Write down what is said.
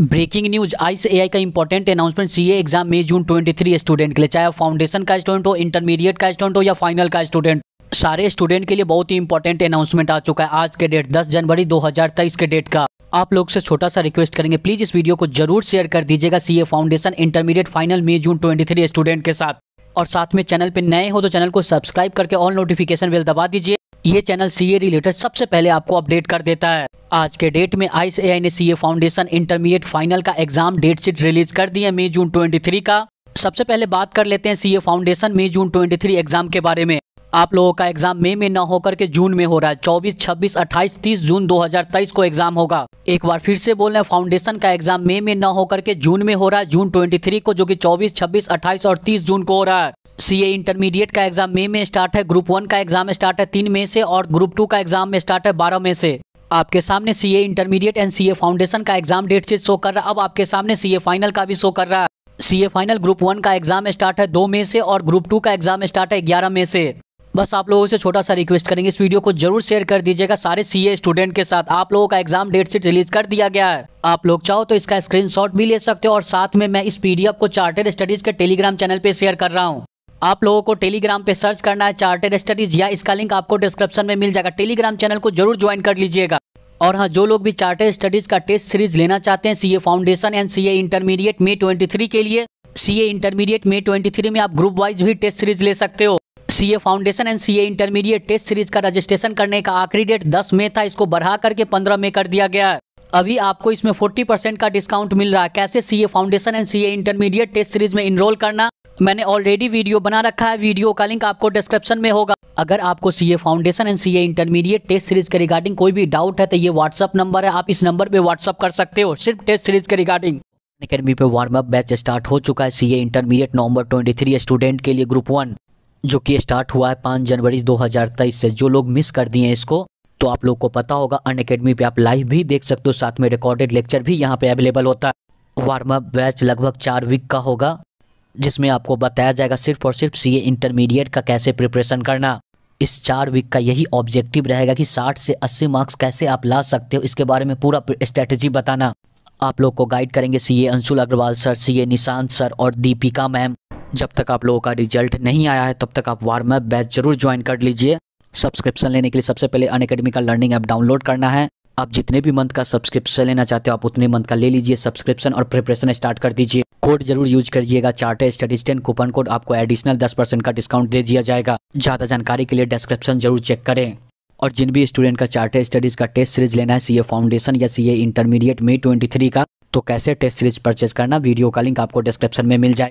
breaking news ICAI का important announcement CA exam May June 23 student के लिए चाहे फाउंडेशन का स्टूडेंट हो इंटरमीडिएट का स्टूडेंट हो या फाइनल का स्टूडेंट सारे स्टूडेंट के लिए बहुत ही इंपॉर्टेंट अनाउंसमेंट आ चुका है आज के डेट 10 जनवरी 2023 के डेट का आप लोग से छोटा सा रिक्वेस्ट करेंगे प्लीज इस वीडियो को जरूर शेयर कर दीजिएगा C foundation intermediate final May June twenty student के साथ और साथ में चैनल पर नए हो तो चैनल को सब्सक्राइब करके ऑल नोटिफिकेशन बिल दबा दीजिए ये चैनल सीए रिलेटेड सबसे पहले आपको अपडेट कर देता है आज के डेट में आई C A I C A foundation intermediate final का एग्जाम डेट शीट रिलीज कर दी है मई जून 23 का सबसे पहले बात कर लेते हैं सी A foundation May June 23 exam के बारे में आप लोगों का एग्जाम मई में न होकर के जून में हो रहा है चौबीस छब्बीस अट्ठाईस तीस जून तेईस को एग्जाम होगा एक बार फिर से बोल रहे हैं फाउंडेशन का एग्जाम मई में न होकर के जून में हो रहा है जून थ्री को जो की चौबीस छब्बीस अट्ठाईस और तीस जून को हो रहा है सी ए इंटरमीडिएट का एग्जाम मई में, स्टार्ट है ग्रुप वन का एग्जाम स्टार्ट है तीन मई से और ग्रुप टू का एग्जाम में स्टार्ट है बारह मई से आपके सामने C A intermediate and C A foundation का एग्जाम डेट से शो कर रहा है अब आपके सामने सी ए फाइनल का भी शो कर रहा है C A final group one का एग्जाम स्टार्ट है दो मई से और ग्रुप टू का एग्जाम स्टार्ट है ग्यारह मई से बस आप लोगों से छोटा सा रिक्वेस्ट करेंगे इस वीडियो को जरूर शेयर कर दीजिएगा सारे सीए स्टूडेंट के साथ आप लोगों का एग्जाम डेट शीट रिलीज कर दिया गया है आप लोग चाहो तो इसका स्क्रीनशॉट भी ले सकते हो और साथ में मैं इस पीडीएफ को चार्टेड स्टडीज के टेलीग्राम चैनल पे शेयर कर रहा हूँ आप लोगों को टेलीग्राम पे सर्च करना है चार्टेड स्टडीज़ या इसका लिंक आपको डिस्क्रिप्शन में मिल जाएगा टेलीग्राम चैनल को जरूर ज्वाइन कर लीजिएगा और हाँ जो लोग भी चार्टेड स्टडीज़ का टेस्ट सीरीज लेना चाहते हैं CA foundation and CA intermediate May 23 के लिए सीए इंटरमीडिएट मे 23 में आप ग्रुप वाइज भी टेस्ट सीरीज ले सकते हो CA foundation and CA intermediate test series का रजिस्ट्रेशन करने का आखिरी डेट 10 मई था इसको बढ़ा करके 15 मई कर दिया गया है अभी आपको इसमें 40 परसेंट का डिस्काउंट मिल रहा है कैसे CA foundation and CA intermediate test series में इनरोल करना मैंने ऑलरेडी वीडियो बना रखा है वीडियो का लिंक आपको डिस्क्रिप्शन में होगा अगर आपको C A foundation and C A intermediate test series के रिगार्डिंग कोई भी डाउट है तो ये व्हाट्सअप नंबर है आप इस नंबर पे व्हाट्सअप कर सकते हो सिर्फ टेस्ट सीरीज के रिगार्डिंग अकेडमी पे वार्म अप बैच स्टार्ट हो चुका है CA intermediate November twenty three student के लिए ग्रुप वन जो कि स्टार्ट हुआ है पाँच जनवरी दो से जो लोग मिस कर दिए इसको तो आप लोग को पता होगा अन अकेडमी पे आप लाइव भी देख सकते हो साथ में रिकॉर्डेड लेक्चर भी यहाँ पे अवेलेबल होता है वार्म अप बैच लगभग चार वीक का होगा जिसमें आपको बताया जाएगा सिर्फ और सिर्फ सीए इंटरमीडिएट का कैसे प्रिपरेशन करना इस चार वीक का यही ऑब्जेक्टिव रहेगा कि 60 से 80 मार्क्स कैसे आप ला सकते हो इसके बारे में पूरा स्ट्रेटजी बताना आप लोग को गाइड करेंगे CA Anshul Agarwal sir CA Nishant sir और दीपिका मैम जब तक आप लोगों का रिजल्ट नहीं आया है तब तक आप वार्म बैच जरूर ज्वाइन कर लीजिए सब्सक्रिप्शन लेने के लिए सबसे पहले अन का लर्निंग ऐप डाउनलोड करना है आप जितने भी मंथ का सब्सक्रिप्शन लेना चाहते हो आप उतने मंथ का ले लीजिए सब्सक्रिप्शन और प्रिपरेशन स्टार्ट कर दीजिए कोड जरूर यूज करिएगा Charter Studies ten coupon code आपको एडिशनल दस परसेंट का डिस्काउंट दे दिया जाएगा ज़्यादा जानकारी के लिए डिस्क्रिप्शन जरूर चेक करें और जिन भी स्टूडेंट का चार्टर स्टडीज का टेस्ट सीरीज लेना है सीए फाउंडेशन या सीए इंटरमीडिएट मे ट्वेंटी का तो कैसे टेस्ट सीरीज परचेज करना वीडियो का लिंक आपको डिस्क्रिप्शन में मिल जाए